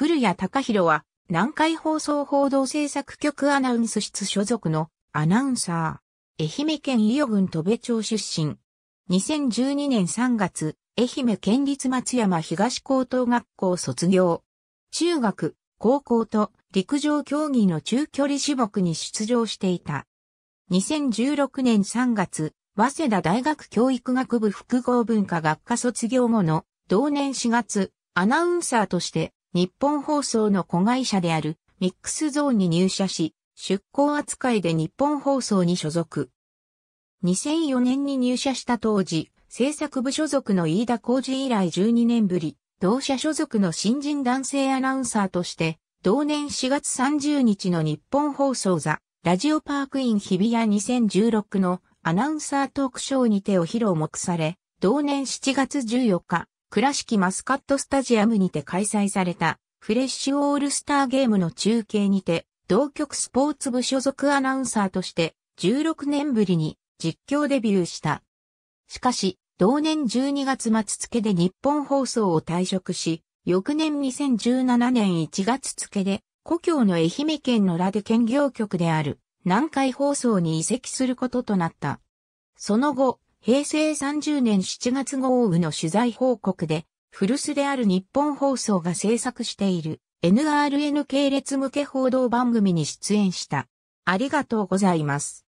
古谷隆弘は、南海放送報道制作局アナウンス室所属のアナウンサー。愛媛県伊予郡戸部町出身。2012年3月、愛媛県立松山東高等学校卒業。中学、高校と陸上競技の中距離種目に出場していた。2016年3月、早稲田大学教育学部複合文化学科卒業後の同年4月、アナウンサーとして日本放送の子会社であるミックスゾーンに入社し、出向扱いで日本放送に所属。2004年に入社した当時、制作部所属の飯田浩二以来12年ぶり、同社所属の新人男性アナウンサーとして、同年4月30日の日本放送座、ラジオパークイン日比谷2016のアナウンサートークショーにてお披露目され、同年7月14日、倉敷マスカットスタジアムにて開催されたフレッシュオールスターゲームの中継にて、同局スポーツ部所属アナウンサーとして16年ぶりに実況デビューした。しかし、同年12月末付で日本放送を退職し、翌年2017年1月付で、故郷の愛媛県のラデ県業局である南海放送に移籍することとなった。その後、平成30年7月豪雨の取材報告で、古巣である日本放送が制作している NRN 系列向け報道番組に出演した。ありがとうございます。